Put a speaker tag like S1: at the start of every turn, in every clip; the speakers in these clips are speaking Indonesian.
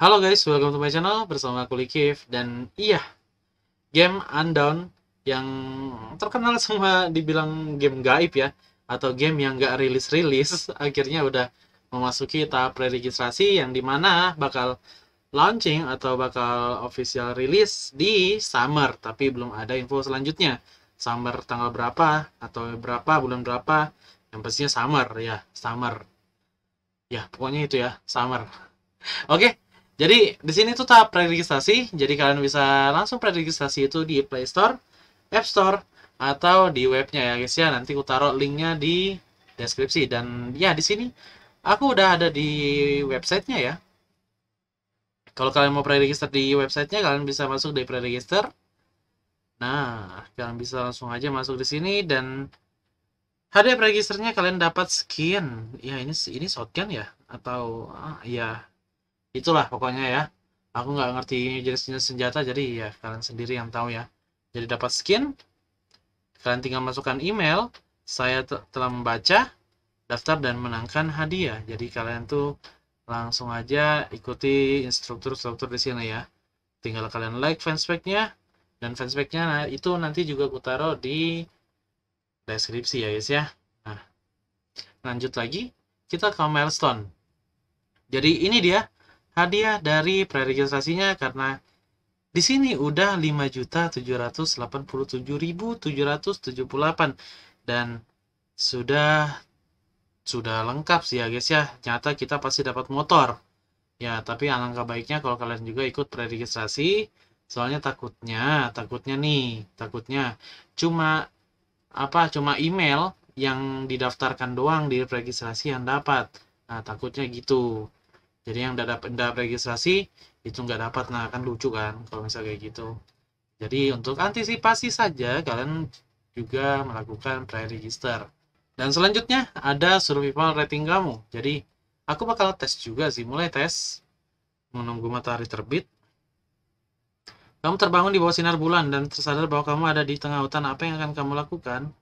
S1: Halo guys, welcome to my channel bersama aku Likif dan iya, game Undown yang terkenal semua dibilang game gaib ya atau game yang gak rilis-rilis akhirnya udah memasuki tahap pre-registrasi yang dimana bakal launching atau bakal official rilis di summer tapi belum ada info selanjutnya summer tanggal berapa atau berapa bulan berapa yang pastinya summer ya summer ya pokoknya itu ya summer oke okay jadi di sini tuh tahap preregistrasi, jadi kalian bisa langsung preregistrasi itu di Play Store, App Store, atau di webnya ya guys ya. Nanti aku taruh linknya di deskripsi dan ya di sini aku udah ada di websitenya ya. Kalau kalian mau preregister di websitenya, kalian bisa masuk di preregister. Nah, kalian bisa langsung aja masuk di sini dan hadiah preregisternya kalian dapat skin. Ya ini ini shotgun ya atau ah, ya itulah pokoknya ya aku nggak ngerti jenis-jenis senjata jadi ya kalian sendiri yang tahu ya jadi dapat skin kalian tinggal masukkan email saya telah membaca daftar dan menangkan hadiah jadi kalian tuh langsung aja ikuti instruktur-instruktur di sini ya tinggal kalian like fanspage-nya dan fanspage-nya nah, itu nanti juga aku taruh di deskripsi ya guys ya nah lanjut lagi kita ke milestone jadi ini dia hadiah dari preregistrasinya karena di sini udah 5.787.778 dan sudah sudah lengkap sih ya guys ya. Nyata kita pasti dapat motor. Ya, tapi alangkah baiknya kalau kalian juga ikut preregistrasi soalnya takutnya, takutnya nih, takutnya cuma apa cuma email yang didaftarkan doang di registrasi yang dapat. Nah, takutnya gitu jadi yang tidak dapat registrasi itu nggak dapat nah kan lucu kan kalau misalnya kayak gitu jadi untuk antisipasi saja kalian juga melakukan pre-register dan selanjutnya ada survival rating kamu jadi aku bakal tes juga sih mulai tes menunggu matahari terbit kamu terbangun di bawah sinar bulan dan tersadar bahwa kamu ada di tengah hutan apa yang akan kamu lakukan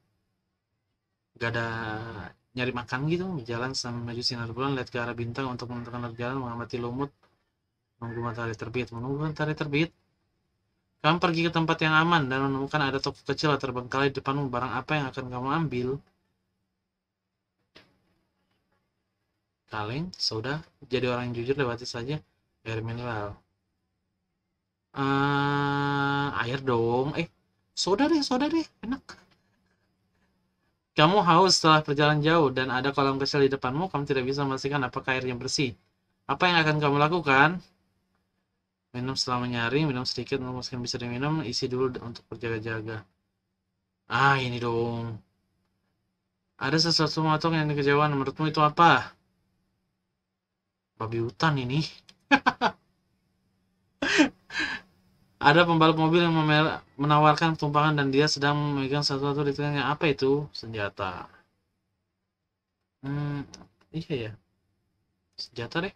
S1: gak ada nyari makan gitu berjalan sambil maju sinar bulan lihat ke arah bintang untuk menentukan perjalanan mengamati lumut menunggu matahari terbit menunggu matahari terbit kamu pergi ke tempat yang aman dan menemukan ada toko kecil atau terbengkalai di depanmu barang apa yang akan kamu ambil kaleng soda jadi orang yang jujur lewati saja air mineral uh, air dong eh soda deh soda deh enak kamu haus setelah perjalanan jauh dan ada kolam kecil di depanmu, kamu tidak bisa memastikan apakah airnya bersih. Apa yang akan kamu lakukan? Minum selama nyaring, minum sedikit, memastikan bisa diminum, isi dulu untuk berjaga-jaga. Ah, ini dong. Ada sesuatu matong yang kejauhan, menurutmu itu apa? Babi hutan ini. Ada pembalap mobil yang menawarkan tumpangan dan dia sedang memegang satu di tangannya. Apa itu? Senjata. Hmm, iya ya. Senjata deh.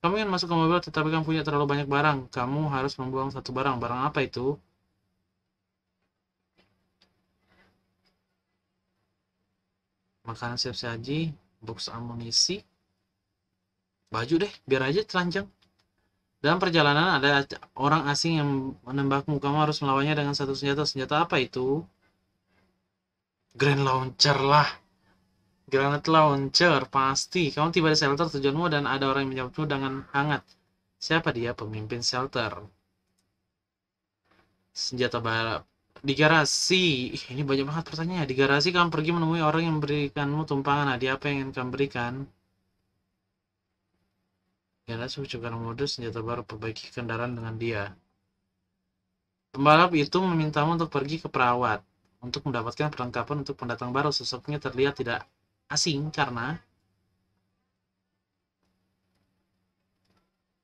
S1: Kamu ingin masuk ke mobil tetapi kamu punya terlalu banyak barang. Kamu harus membuang satu barang. Barang apa itu? Makanan siap saji, box amunisi, baju deh, biar aja telanjang. Dalam perjalanan ada orang asing yang menembakmu. Kamu harus melawannya dengan satu senjata. Senjata apa itu? Grand Launcher lah. Granat Launcher, pasti. Kamu tiba di shelter tujuanmu dan ada orang yang menyambutmu dengan hangat. Siapa dia? Pemimpin shelter. Senjata balap. Di garasi. Ini banyak banget pertanyaannya Di garasi kamu pergi menemui orang yang memberikanmu tumpangan. Hadiah nah, apa yang ingin kamu berikan? langsung mencoba mode senjata baru perbaiki kendaraan dengan dia. Pembalap itu memintamu untuk pergi ke perawat untuk mendapatkan perlengkapan untuk pendatang baru. Sosoknya terlihat tidak asing karena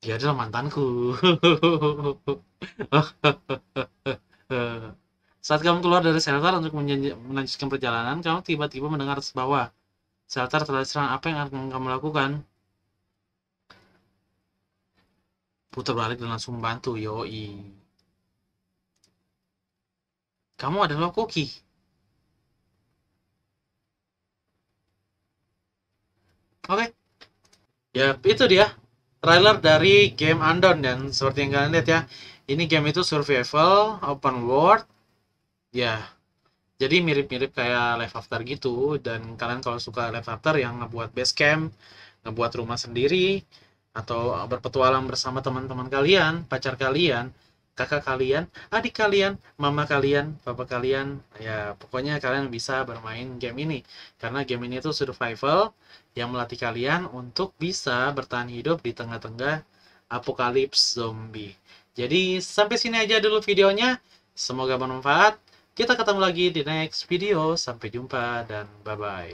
S1: dia adalah mantanku. Saat kamu keluar dari shelter untuk melanjutkan perjalanan, kamu tiba-tiba mendengar bahwa shelter telah diserang apa yang akan kamu lakukan. putar balik dan langsung bantu yoi kamu adalah koki oke okay. ya itu dia trailer dari game Undone dan seperti yang kalian lihat ya ini game itu survival open world ya jadi mirip-mirip kayak Life After gitu dan kalian kalau suka Life After yang ngebuat base camp ngebuat rumah sendiri atau berpetualang bersama teman-teman kalian, pacar kalian, kakak kalian, adik kalian, mama kalian, papa kalian, ya pokoknya kalian bisa bermain game ini. Karena game ini itu survival yang melatih kalian untuk bisa bertahan hidup di tengah-tengah apokalips zombie. Jadi sampai sini aja dulu videonya. Semoga bermanfaat. Kita ketemu lagi di next video. Sampai jumpa dan bye-bye.